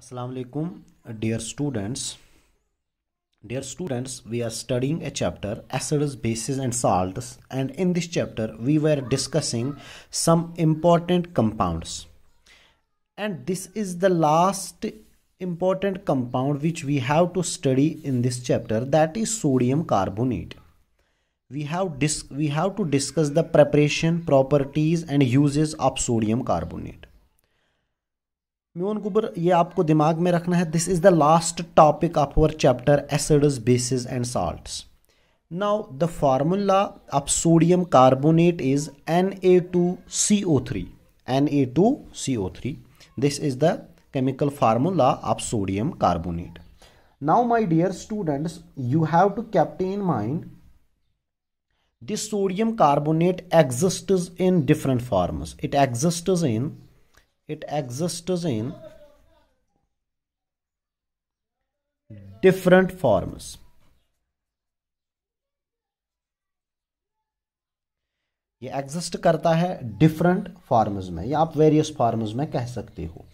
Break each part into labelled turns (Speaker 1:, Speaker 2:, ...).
Speaker 1: Assalamu alaikum dear students dear students we are studying a chapter acids bases and salts and in this chapter we were discussing some important compounds and this is the last important compound which we have to study in this chapter that is sodium carbonate we have dis we have to discuss the preparation properties and uses of sodium carbonate म्यून गुबर ये आपको दिमाग में रखना है this is the last topic of our chapter acids bases and salts now the formula of sodium carbonate is Na2CO3 Na2CO3 this is the chemical formula of sodium carbonate now my dear students you have to keep in mind this sodium carbonate exists in different forms it exists in it exists in different forms ये exist करता है different forms में या आप various forms में कह सकते हो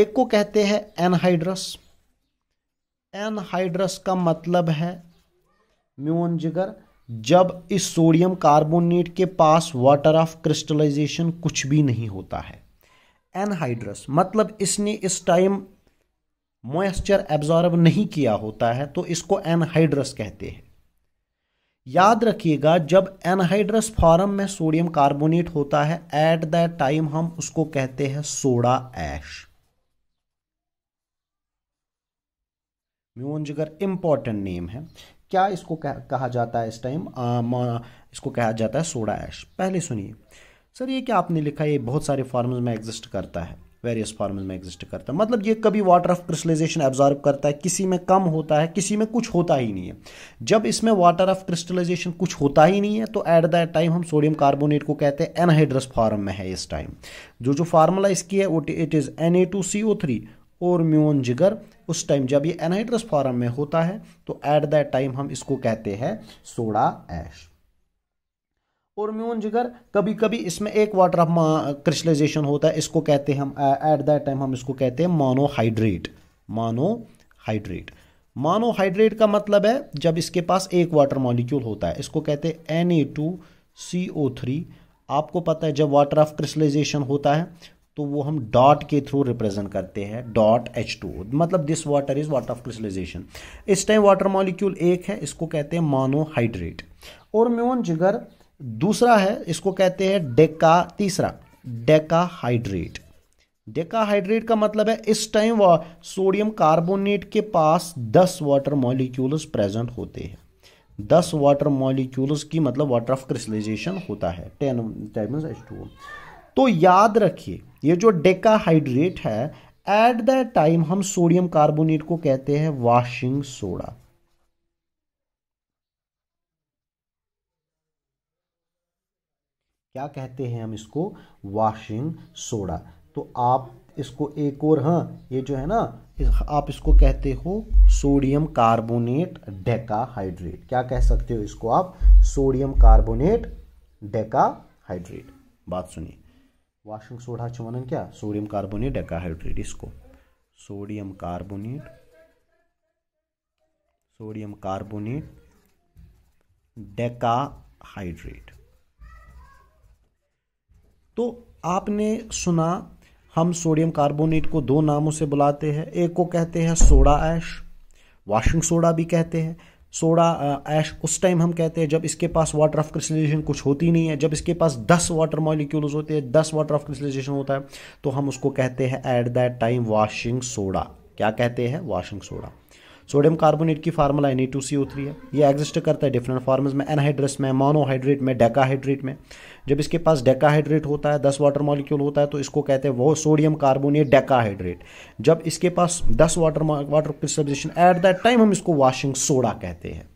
Speaker 1: एक को कहते हैं एनहाइड्रस एनहाइड्रस का मतलब है म्यून जिगर जब इस सोडियम कार्बोनेट के पास वाटर ऑफ क्रिस्टलाइजेशन कुछ भी नहीं होता है एनहाइड्रस मतलब इसने इस टाइम मॉइस्चर एब्जॉर्ब नहीं किया होता है तो इसको एनहाइड्रस कहते हैं याद रखिएगा जब एनहाइड्रस फॉर्म में सोडियम कार्बोनेट होता है एट दैट टाइम हम उसको कहते हैं सोडा ऐश म्यून जिगर इंपॉर्टेंट नेम है क्या इसको कह, कहा जाता है इस टाइम इसको कहा जाता है सोडा ऐश पहले सुनिए सर ये क्या आपने लिखा ये बहुत सारे फार्म्स में एग्जिस्ट करता है वेरियस फार्म्स में एग्जिस्ट करता है मतलब ये कभी वाटर ऑफ क्रिस्टलाइजेशन एब्जॉर्ब करता है किसी में कम होता है किसी में कुछ होता ही नहीं है जब इसमें वाटर ऑफ क्रिस्टलाइजेशन कुछ होता ही नहीं है तो एट दैट टाइम हम सोडियम कार्बोनेट को कहते हैं एनहाइड्रस फार्म में है इस टाइम जो जो फार्मूला इसकी है it is N A two C O three और म्यून जिगर उस टाइम जब ये एनहाइड्रस फार्म में होता है तो एट दैट टाइम हम इसको कहते हैं सोडा ऐश और म्यून जिगर कभी कभी इसमें एक वाटर ऑफ क्रिस्टलाइजेशन होता है इसको कहते हैं हम एट दैट टाइम हम इसको कहते हैं मानोहाइड्रेट मानोहाइड्रेट मानोहाइड्रेट का मतलब है जब इसके पास एक वाटर मॉलिक्यूल होता है इसको कहते हैं N A two C O three आपको पता है जब वाटर ऑफ क्रिस्टलाइजेशन होता है तो वो हम डॉट के थ्रू रिप्रेजेंट करते हैं डॉट एच टू मतलब this water is water of crystallisation इस टाइम वाटर मॉलिक्यूल एक है इसको कहते हैं मानोहाइड्रेट और म्यून जिगर दूसरा है इसको कहते हैं डेका तीसरा डेकाहाइड्रेट डेकाहाइड्रेट का मतलब है इस टाइम वह सोडियम कार्बोनेट के पास 10 वाटर मॉलिक्यूल्स प्रेजेंट होते हैं 10 वाटर मॉलिक्यूल्स की मतलब वाटर ऑफ क्रिस्टलाइजेशन होता है टेन टाइम्स एच टू तो याद रखिए ये जो डेकाहाइड्रेट है एट द टाइम हम सोडियम कार्बोनेट को कहते हैं वाशिंग सोडा क्या कहते हैं हम इसको वाशिंग सोडा तो आप इसको एक और हाँ ये जो है ना आप इसको कहते हो सोडियम कार्बोनेट डेकाहाइड्रेट क्या कह सकते हो इसको आप सोडियम कार्बोनेट डेकाहाइड्रेट बात सुनिए वाशिंग सोडा चुमन क्या सोडियम कार्बोनेट डेकाहाइड्रेट इसको sodium carbonate sodium carbonate decahydrate तो आपने सुना हम सोडियम कार्बोनेट को दो नामों से बुलाते हैं एक को कहते हैं सोडा ऐश वाशिंग सोडा भी कहते हैं सोडा ऐश उस टाइम हम कहते हैं जब इसके पास वाटर ऑफ क्रिस्टलाइजेशन कुछ होती नहीं है जब इसके पास दस वाटर मॉलिक्यूल्स होते हैं दस वाटर ऑफ क्रिस्टलाइजेशन होता है तो हम उसको कहते हैं at that time washing soda क्या कहते हैं वाशिंग सोडा सोडियम कार्बोनेट की फार्मूला एन है ये एग्जिस्ट करता है डिफरेंट फॉर्म्स में एनहाइड्रस में मोनोहाइड्रेट में डेकाहाइड्रेट में जब इसके पास डेकाहाइड्रेट होता है दस वाटर मॉलिक्यूल होता है तो इसको कहते हैं वो सोडियम कार्बोनेट डेकाहाइड्रेट जब इसके पास दस water water crystallisation at that time हम इसको वॉशिंग सोडा कहते हैं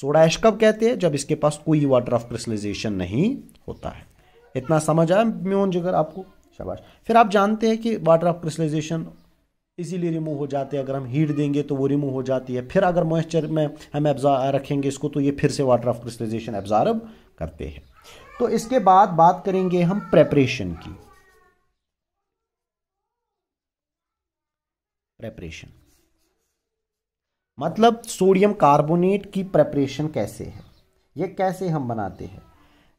Speaker 1: सोडा एश कब कहते हैं जब इसके पास कोई वाटर ऑफ क्रिस्टलाइजेशन नहीं होता है इतना समझ आया म्योन जिगर आपको शाबाश फिर आप जानते हैं कि water of crystallisation easily remove हो जाते हैं अगर हम हीट देंगे तो वो रिमूव हो जाती है फिर अगर मॉइस्चर में हम एब्जा रखेंगे इसको तो ये फिर से वाटर ऑफ क्रिस्टलाइजेशन एब्जॉर्ब करते हैं तो इसके बाद बात करेंगे हम प्रेपरेशन की प्रेपरेशन मतलब सोडियम कार्बोनेट की प्रेपरेशन कैसे है ये कैसे हम बनाते हैं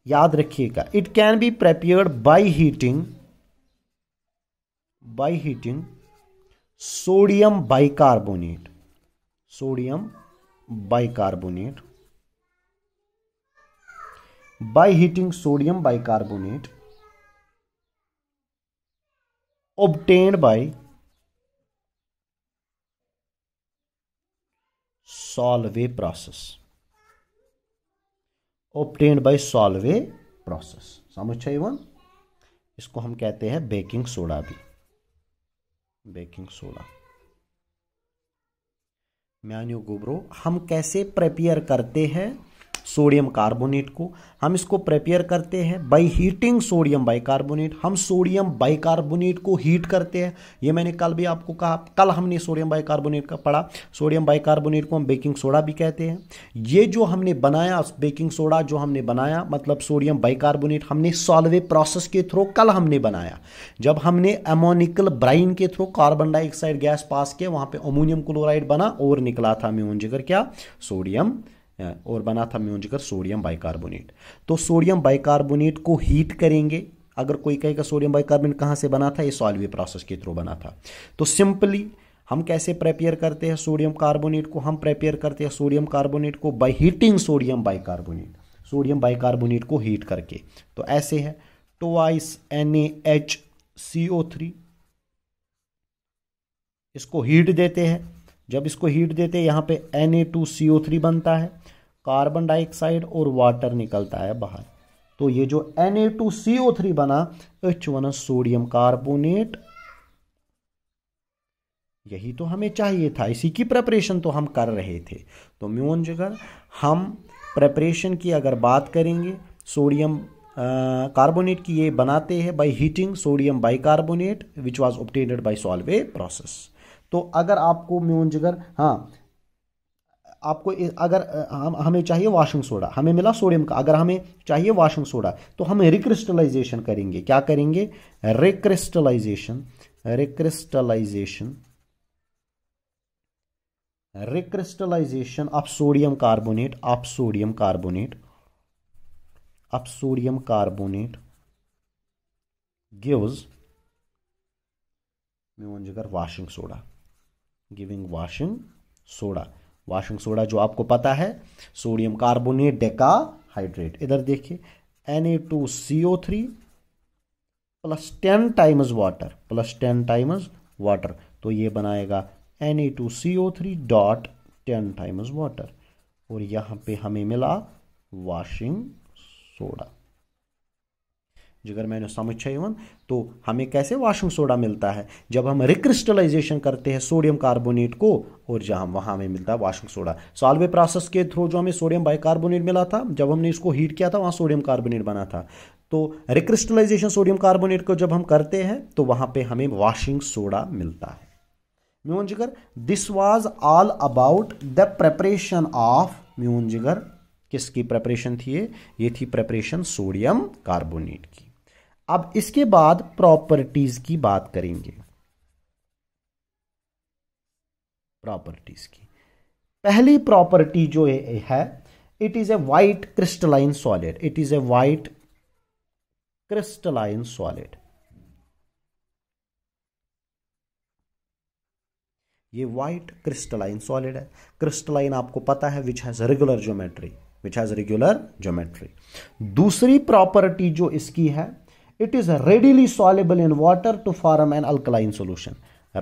Speaker 1: याद रखिएगा it can be prepared by heating by heating sodium bicarbonate sodium bicarbonate by heating sodium bicarbonate obtain by Solvay process obtain by Solvay process समझ इसको हम कहते हैं बेकिंग सोडा भी बेकिंग सोडा मैन्यू गुबरू हम कैसे प्रिपेयर करते हैं सोडियम कार्बोनेट को हम इसको प्रिपेयर करते हैं बाई हीटिंग सोडियम बाइकार्बोनेट हम सोडियम बाइकार्बोनेट को हीट करते हैं ये मैंने कल भी आपको कहा कल हमने सोडियम बाइकार्बोनेट का पढ़ा सोडियम बाइकार्बोनेट को हम बेकिंग सोडा भी कहते हैं ये जो हमने बनाया बेकिंग सोडा जो हमने बनाया मतलब सोडियम बाइकार्बोनेट हमने सॉल्वे प्रोसेस के थ्रू कल हमने बनाया जब हमने एमोनिकल ब्राइन के through carbon dioxide gas pass किया वहाँ पर अमोनियम क्लोराइड बना और निकला था म्यून जिक्र क्या सोडियम और बना था म्योंजकर सोडियम बाइकार्बोनेट तो सोडियम बाइकार्बोनेट को हीट करेंगे अगर कोई कहेगा सोडियम बाइकार्बोनेट कहाँ से बना था ये सॉल्वे प्रोसेस के थ्रू बना था तो सिंपली हम कैसे प्रेपेयर करते हैं सोडियम कार्बोनेट को हम प्रेपेयर करते हैं सोडियम कार्बोनेट को by heating sodium bicarbonate sodium bicarbonate को हीट करके तो ऐसे है twice N H C O three इसको हीट देते हैं जब इसको हीट देते हैं यहाँ पे N A two C O three बनता है कार्बन डाइऑक्साइड और वाटर निकलता है बाहर तो ये जो N A two C O three बना अच वन सोडियम कार्बोनेट यही तो हमें चाहिए था इसी की प्रेपरेशन तो हम कर रहे थे तो म्यून जगह हम प्रेपरेशन की अगर बात करेंगे सोडियम कार्बोनेट की ये बनाते हैं by heating sodium bicarbonate which was obtained by Solvay process तो अगर आपको म्यून जगह हाँ आपको अगर हमें चाहिए वाशिंग सोडा हमें मिला सोडियम का अगर हमें चाहिए वाशिंग सोडा तो हम रिक्रिस्टलाइजेशन करेंगे क्या करेंगे recrystallisation recrystallisation recrystallisation of sodium carbonate of sodium carbonate of sodium carbonate gives may one जगह washing soda giving washing soda washing soda जो आपको पता है सोडियम कार्बोनेट डेका हाइड्रेट इधर देखिए N A two C O three plus ten times water plus ten times water तो ये बनाएगा N A two C O three dot ten times water और यहाँ पे हमें मिला वाशिंग सोडा जिगर मैंने समझ चाहिए तो हमें कैसे वाशिंग सोडा मिलता है जब हम रिक्रिस्टलाइजेशन करते हैं सोडियम कार्बोनेट को और जहाँ वहां हमें मिलता है वाशिंग सोडा सॉल्वे प्रोसेस के थ्रू जो हमें सोडियम बाइकार्बोनेट मिला था जब हमने इसको हीट किया था वहाँ सोडियम कार्बोनेट बना था तो रिक्रिस्टलाइजेशन सोडियम कार्बोनेट को जब हम करते हैं तो वहाँ पर हमें वाशिंग सोडा मिलता है म्यून जिगर this was all about the preparation of म्यून जिगर किसकी प्रेपरेशन थी ये ये थी प्रेपरेशन सोडियम कार्बोनेट की अब इसके बाद प्रॉपर्टीज की बात करेंगे प्रॉपर्टीज की पहली प्रॉपर्टी जो है it is a white crystalline solid it is a white crystalline solid ये वाइट क्रिस्टलाइन सॉलिड है क्रिस्टलाइन आपको पता है which has regular geometry which has regular geometry दूसरी प्रॉपर्टी जो इसकी है it is readily soluble in water to form an alkaline solution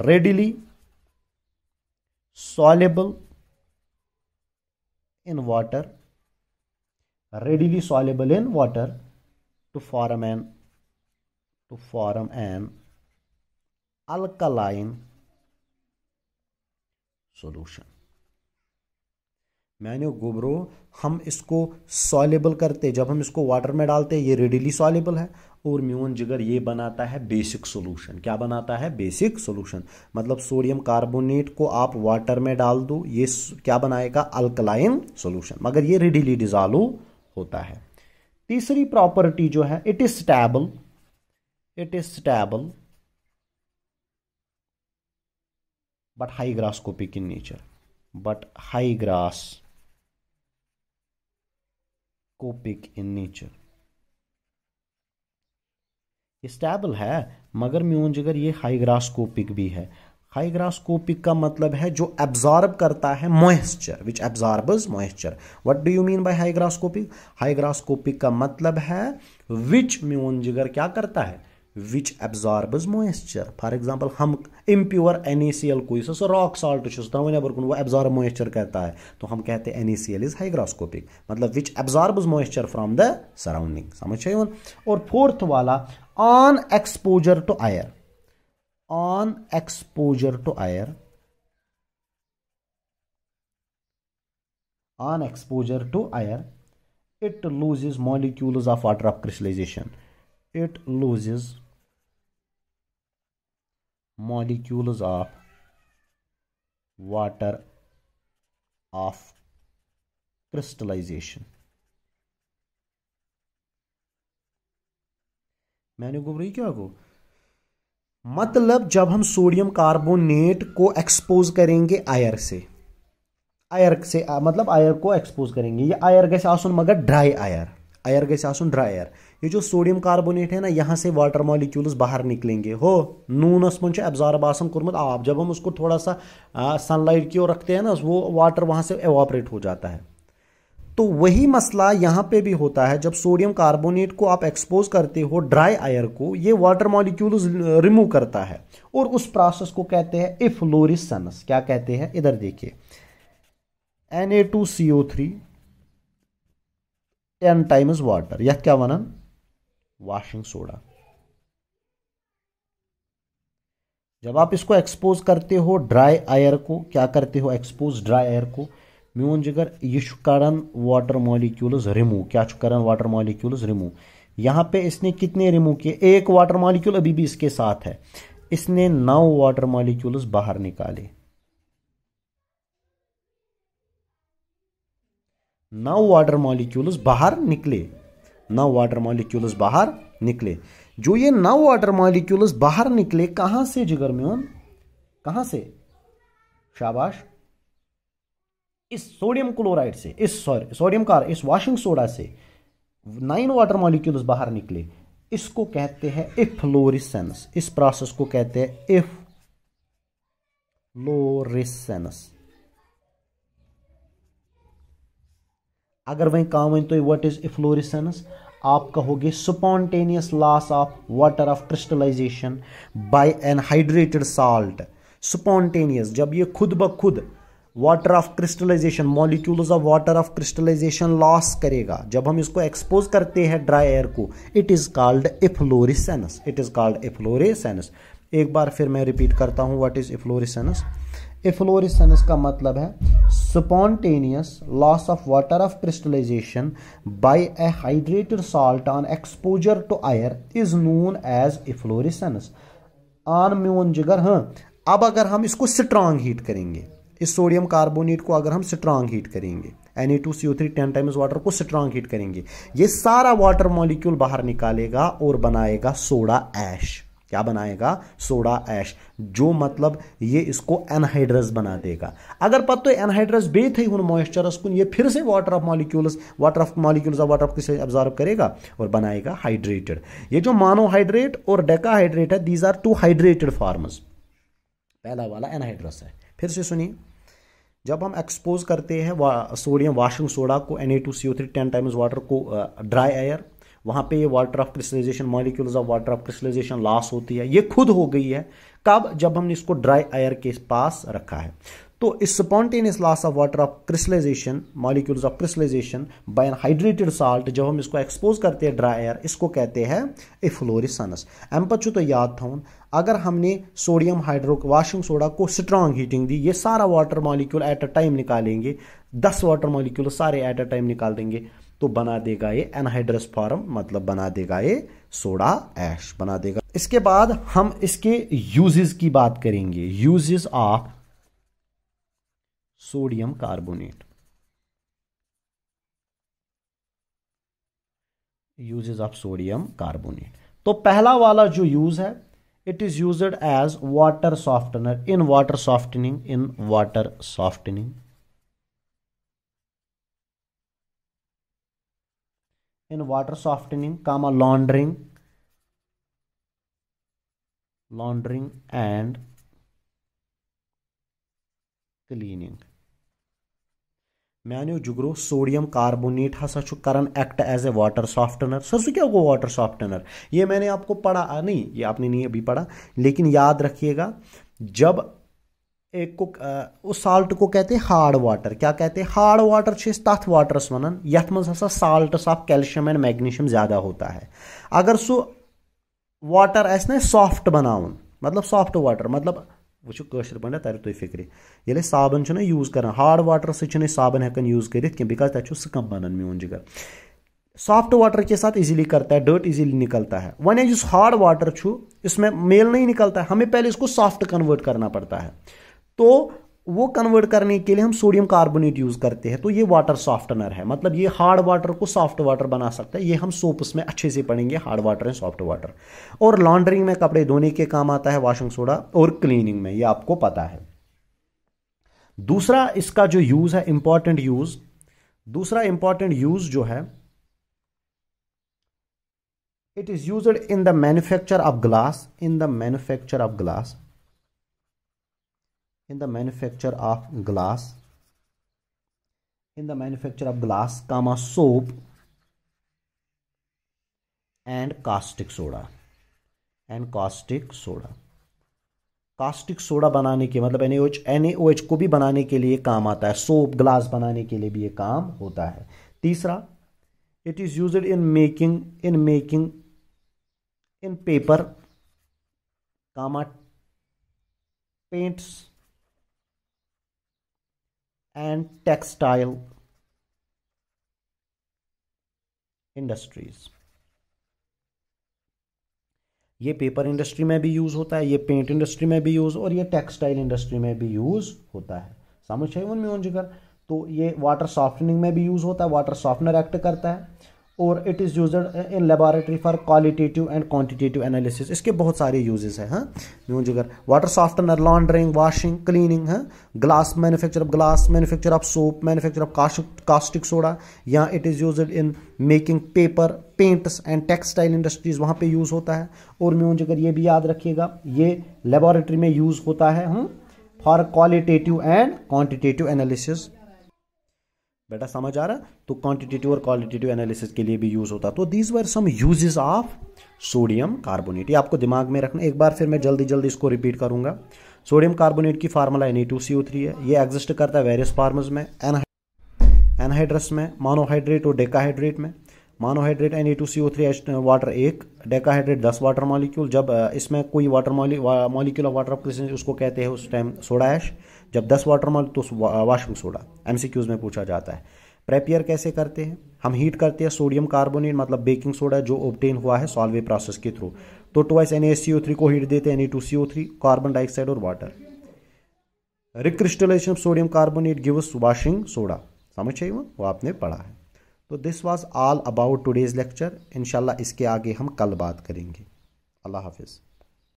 Speaker 1: readily soluble in water readily soluble in water to form an to form an alkaline solution मैंने गोबरो हम इसको soluble करते जब हम इसको वाटर में डालते ये रेडिली सॉलेबल है और म्यून जिगर ये बनाता है बेसिक सोल्यूशन क्या बनाता है बेसिक सॉल्यूशन मतलब सोडियम कार्बोनेट को आप वाटर में डाल दो ये क्या बनाएगा अल्कलाइन सॉल्यूशन मगर ये रेडीली डिजॉल्व होता है तीसरी प्रॉपर्टी जो है it is stable it is stable but high in nature but hygroscopic in nature stable है मगर म्यून जिगर ये हाइग्रास्कोपिक भी है हाइग्रास्कोपिक का मतलब है जो एब्जॉर्ब करता है moisture which absorb moisture what do you mean by hygroscopic hygroscopic का मतलब है विच म्यून जिगर क्या करता है which absorb moisture for example हम impure N E C L कोई सो रॉक साल्ट तरह नबर कुन वो एब्जॉर्ब मोस्चर करता है तो हम कहते हैं N E C L is hygroscopic मतलब which absorb moisture from the surrounding समझ है और फोर्थ वाला on exposure to air on exposure to air on exposure to air it loses molecule of water of crystallisation it loses molecules of water of crystallization मैंने गुमरी क्या को मतलब जब हम सोडियम कार्बोनेट को expose करेंगे आयर से आयर से मतलब आयर को एक्सपोज करेंगे ये आयर गैस मगर dry air air gas dry air ये जो सोडियम कार्बोनेट है ना यहाँ से वाटर मॉलिक्यूल्स बाहर निकलेंगे हो नूनस मन एब्जॉर्ब आसन कोर्मुत आब जब हम उसको थोड़ा सा सनलाइट की ओर रखते हैं ना वो वाटर वहाँ से एवॉपरेट हो जाता है तो वही मसला यहाँ पे भी होता है जब सोडियम कार्बोनेट को आप एक्सपोज करते हो ड्राई आयर को ये वाटर मॉलिक्यूल्स रिमूव करता है और उस प्रोसेस को कहते हैं इफ्लोरिसनस क्या कहते हैं इधर देखिए N A two C O three ten times water यह क्या वनन वाशिंग सोडा जब आप इसको एक्सपोज करते हो ड्राई आयर को क्या करते हो एक्सपोज ड्राई आयर को मोन जिगर यह करान वाटर मॉलिक्यूल्स रिमूव क्या करान वाटर मॉलिक्यूल्स रिमूव यहाँ पे इसने कितने रिमूव किए एक वाटर मॉलिक्यूल अभी भी इसके साथ है इसने नौ वाटर मॉलिक्यूल्स बाहर निकाले नौ वाटर मॉलिक्यूल्स बाहर निकले नव वाटर मॉलिक्यूल्स बाहर निकले जो ये नव वाटर मॉलिक्यूल्स बाहर निकले कहां से जिगर में कहां से शाबाश इस सोडियम क्लोराइड से इस सॉरी सोडियम कार इस वॉशिंग सोडा से नाइन वाटर मॉलिक्यूल्स बाहर निकले इसको कहते हैं इफ्लोरिसेंस इस प्रोसेस को कहते हैं इफ अगर वह कह वन तो वट इज़ इफ्लोरिसंस आप कहोगे spontaneous loss of water of crystallisation by an hydrated salt spontaneous जब ये खुद ब खुद water of crystallisation molecules of water of crystallisation loss करेगा जब हम इसको एक्सपोज करते हैं ड्राई एयर को it is called efflorescence it is called efflorescence एक बार फिर मैं रिपीट करता हूँ वट इज़ इफ्लोरिसनस इफ्लोरिसनस का मतलब है spontaneous loss of water of crystallisation by a a hydrated on exposure to air is known as a efflorescence. आन म्यून जिगर हाँ अब अगर हम इसको स्ट्रांग हीट करेंगे इस सोडियम कार्बोनेट को अगर हम स्ट्रांग हीट करेंगे N A two C O three ten times water को स्ट्रांग हीट करेंगे ये सारा वाटर मॉलिक्यूल बाहर निकालेगा और बनाएगा सोडा ऐश क्या बनाएगा सोडा ऐश जो मतलब ये इसको एनहाइड्रस बना देगा अगर पत्तो एनहाइड्रस बे थे उन मॉइस्चरस कुन ये फिर से water of molecules water of molecules और वाटर ऑफ किसे ऑब्जॉर्व करेगा और बनाएगा हाइड्रेटेड ये जो मानोहाइड्रेट और डेकाहाइड्रेट है these are two hydrated forms पहला वाला एनहाइड्रस है फिर से सुनिए जब हम एक्सपोज करते हैं वा, सोडियम वाशिंग सोडा को N A two C O three ten times water को ड्राई एयर वहाँ पे ये water of crystallisation molecules of water of crystallisation loss होती है ये खुद हो गई है कब जब हमने इसको ड्राई एयर के पास रखा है तो इस spontaneous loss of water of crystallisation molecules of crystallisation by an hydrated salt जब हम इसको एक्सपोज करते हैं ड्राई एयर इसको कहते हैं फ्लोरिसनस एम पचु तो याद था अगर हमने सोडियम हाइड्रो वाशिंग सोडा को स्ट्रांग हीटिंग दी ये सारा water molecule at a time निकालेंगे दस वाटर मॉलिक्यूल सारे एट अ टाइम निकाल देंगे तो बना देगा ये एनहाइड्रस फॉर्म मतलब बना देगा ये सोडा ऐश बना देगा इसके बाद हम इसके यूजेस की बात करेंगे uses of sodium carbonate uses of sodium carbonate तो पहला वाला जो यूज है it is used as water softener in water softening in water softening water softening काम आ लॉन्ड्रिंग लॉन्ड्रिंग एंड cleaning मानव जुगरो सोडियम कार्बोनेट हसा कर act as a water softener सर सू क्या गो वाटर सॉफ्टनर ये मैंने आपको पढ़ा नहीं ये आपने नहीं अभी पढ़ा लेकिन याद रखिएगा जब एक को उस साल्ट को कहते हैं हार्ड वाटर क्या कहते हैं हार्ड वाटर तथ वाटरस वन यहाँ मज ऑफ कैल्शियम एंड मैग्नीशियम ज़्यादा होता है अगर सो वाटर ना सॉफ्ट बना मतलब सॉफ्ट वाटर मतलब वो कशर पे तर तुम तो फिक्र ये साबन ना यूज कर हार्ड वाटर सह साबन हेकन यूज कर बिकॉज तथा सकम बन मोन जिगर सॉफ्ट वाटर के साथ इजीली करता है डर्ट इजीली निकलता है वन जिस हार्ड वाटर इसमें मेल नहीं निकलता है हमें पहले इसको सॉफ्ट कन्वर्ट करना पड़ता है तो वो कन्वर्ट करने के लिए हम सोडियम कार्बोनेट यूज़ करते हैं तो ये वाटर सॉफ्टनर है मतलब ये हार्ड वाटर को सॉफ्ट वाटर बना सकता है ये हम सोप्स में अच्छे से पढ़ेंगे hard water and soft water और लॉन्ड्रिंग में कपड़े धोने के काम आता है वॉशिंग सोडा और क्लीनिंग में ये आपको पता है दूसरा इसका जो यूज़ है इंपॉर्टेंट यूज़ दूसरा इंपॉर्टेंट यूज़ जो है it is use in the manufacture of glass in the manufacture of glass in the manufacture of glass in the manufacture of glass comma soap and caustic soda and caustic soda caustic soda बनाने के मतलब N H N H को भी बनाने के लिए काम आता है सोप ग्लास बनाने के लिए भी ये काम होता है तीसरा it is use in making in making in paper comma paints and textile industries ये पेपर इंडस्ट्री में भी यूज़ होता है ये पेंट इंडस्ट्री में भी यूज़ और ये टेक्सटाइल इंडस्ट्री में भी यूज़ होता है समझ है उनमें जिक्र तो ये वाटर सॉफ्टनिंग में भी यूज़ होता है वाटर सॉफ्टनर एक्ट करता है और it is use in laboratory for qualitative and quantitative analysis इसके बहुत सारे यूजेस हैं हाँ म्यून जुगर water softener laundering washing cleaning है glass manufacture of glass manufacture of soap manufacture of caustic soda यहाँ it is use in making paper paints and textile industries वहाँ पर यूज़ होता है और मून जगह ये भी याद रखिएगा ये लेबॉरेटरी में यूज़ होता है हम for qualitative and quantitative analysis बेटा समझ आ रहा तो क्वांटिटेटिव और क्वालिटेटिव एनालिसिस के लिए भी यूज होता तो these were some uses of sodium carbonate ये आपको दिमाग में रखना एक बार फिर मैं जल्दी जल्दी इसको रिपीट करूंगा सोडियम कार्बोनेट की फार्मूला एन है ये एग्जिस्ट करता है वेरियस फार्मस में एनहाइड्रस में मानोहाइड्रेट और डेकाहाइड्रेट में monohydrate N A two C O three H water एक डेकाहाइड्रेट दस वाटर मॉलिक्यूल जब इसमें कोई water molecule of water of उसको कहते हैं उस टाइम सोडा ऐश जब दस वाटर मार्क तो वाशिंग सोडा एम में पूछा जाता है प्रेपियर कैसे करते हैं हम हीट करते हैं सोडियम कार्बोनेट मतलब बेकिंग सोडा जो ऑब्टेन हुआ है सॉल्वे प्रोसेस के थ्रू तो एस एन को हीट देते हैं एन कार्बन डाइऑक्साइड और water recrystallisation of sodium carbonate give washing soda समझ चाहिए वो आपने पढ़ा है तो this was all about today's lecture इनशाला इसके आगे हम कल बात करेंगे अल्लाह हाफिज़